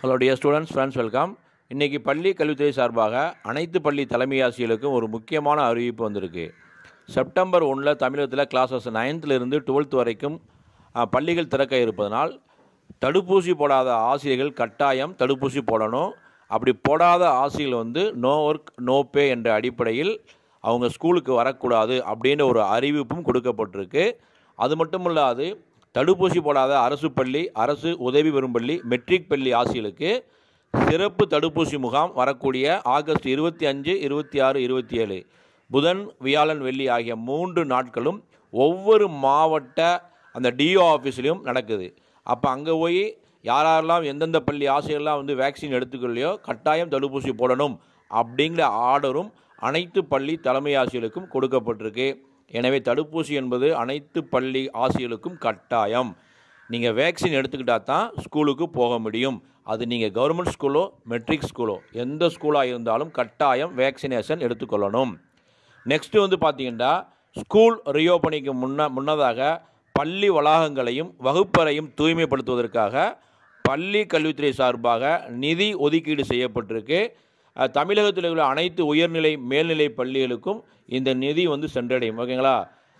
hello dear students friends welcome இன்றைக்கி பள்ளி கல்வித்துறை சார்பாக அனைத்து பள்ளி தலைமை ஆசிரியர்களுக்கும் ஒரு முக்கியமான அறிவிப்பு வந்திருக்கு செப்டம்பர் ஒன்றில் தமிழகத்தில் கிளாஸஸ் நைன்த்திலிருந்து டுவெல்த் வரைக்கும் பள்ளிகள் திறக்க இருப்பதனால் தடுப்பூசி போடாத ஆசிரியர்கள் கட்டாயம் தடுப்பூசி போடணும் அப்படி போடாத ஆசிரியர்கள் வந்து நோ ஒர்க் நோ பே என்ற அடிப்படையில் அவங்க ஸ்கூலுக்கு வரக்கூடாது அப்படின்ற ஒரு அறிவிப்பும் கொடுக்கப்பட்டிருக்கு அது மட்டும் இல்லாது தடுப்பூசி போடாத அரசு பள்ளி அரசு உதவி பெறும் பள்ளி மெட்ரிக் பள்ளி ஆசிரியர்களுக்கு சிறப்பு தடுப்பூசி முகாம் வரக்கூடிய ஆகஸ்ட் இருபத்தி அஞ்சு இருபத்தி ஆறு இருபத்தி ஏழு புதன் வியாழன் வெள்ளி ஆகிய மூன்று நாட்களும் ஒவ்வொரு மாவட்ட அந்த டிஓ ஆஃபீஸ்லேயும் நடக்குது அப்போ அங்கே போய் யாரெல்லாம் எந்தெந்த பள்ளி ஆசிரியர்லாம் வந்து வேக்சின் எடுத்துக்கலையோ கட்டாயம் தடுப்பூசி போடணும் அப்படிங்கிற ஆர்டரும் அனைத்து பள்ளி தலைமை ஆசிரியர்களுக்கும் கொடுக்கப்பட்டிருக்கு எனவே தடுப்பூசி என்பது அனைத்து பள்ளி ஆசிரியர்களுக்கும் கட்டாயம் நீங்கள் வேக்சின் எடுத்துக்கிட்டால் தான் ஸ்கூலுக்கு போக முடியும் அது நீங்கள் கவர்மெண்ட் ஸ்கூலோ மெட்ரிக் ஸ்கூலோ எந்த ஸ்கூலாக இருந்தாலும் கட்டாயம் வேக்சினேஷன் எடுத்துக்கொள்ளணும் நெக்ஸ்ட்டு வந்து பார்த்திங்கன்னா ஸ்கூல் ரியோபனிக்கு முன்ன முன்னதாக பள்ளி வளாகங்களையும் வகுப்பறையும் தூய்மைப்படுத்துவதற்காக பள்ளி கல்வித்துறை சார்பாக நிதி ஒதுக்கீடு செய்யப்பட்டிருக்கு தமிழகத்தில் உள்ள அனைத்து உயர்நிலை மேல்நிலை பள்ளிகளுக்கும் இந்த நிதி வந்து சென்றடையும் ஓகேங்களா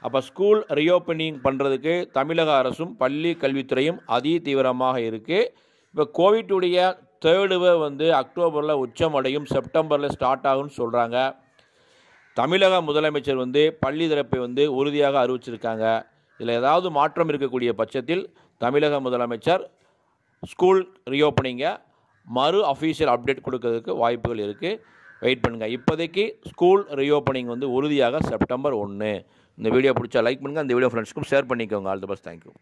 அப்போ ஸ்கூல் ரீஓப்பனிங் பண்ணுறதுக்கு தமிழக அரசும் பள்ளி கல்வித்துறையும் அதி தீவிரமாக இருக்குது இப்போ கோவிட்டுடைய தேர்டு வந்து அக்டோபரில் உச்சமடையும் செப்டம்பரில் ஸ்டார்ட் ஆகும்னு சொல்கிறாங்க தமிழக முதலமைச்சர் வந்து பள்ளி திறப்பை வந்து உறுதியாக அறிவிச்சிருக்காங்க இதில் ஏதாவது மாற்றம் இருக்கக்கூடிய பட்சத்தில் தமிழக முதலமைச்சர் ஸ்கூல் ரீஓப்பனிங்கை மறு அஃபீஷியல் அப்டேட் கொடுக்கறதுக்கு வாய்ப்புகள் இருக்குது வெயிட் பண்ணுங்கள் இப்போதைக்கு ஸ்கூல் ரீஓப்பனிங் வந்து உறுதியாக செப்டம்பர் ஒன்று இந்த வீடியோ பிடிச்சா லைக் பண்ணுங்கள் அந்த வீடியோ ஃப்ரெண்ட்ஸ்க்கும் ஷேர் பண்ணிக்கோங்க ஆல் தி பெஸ்ட் தேங்க்யூ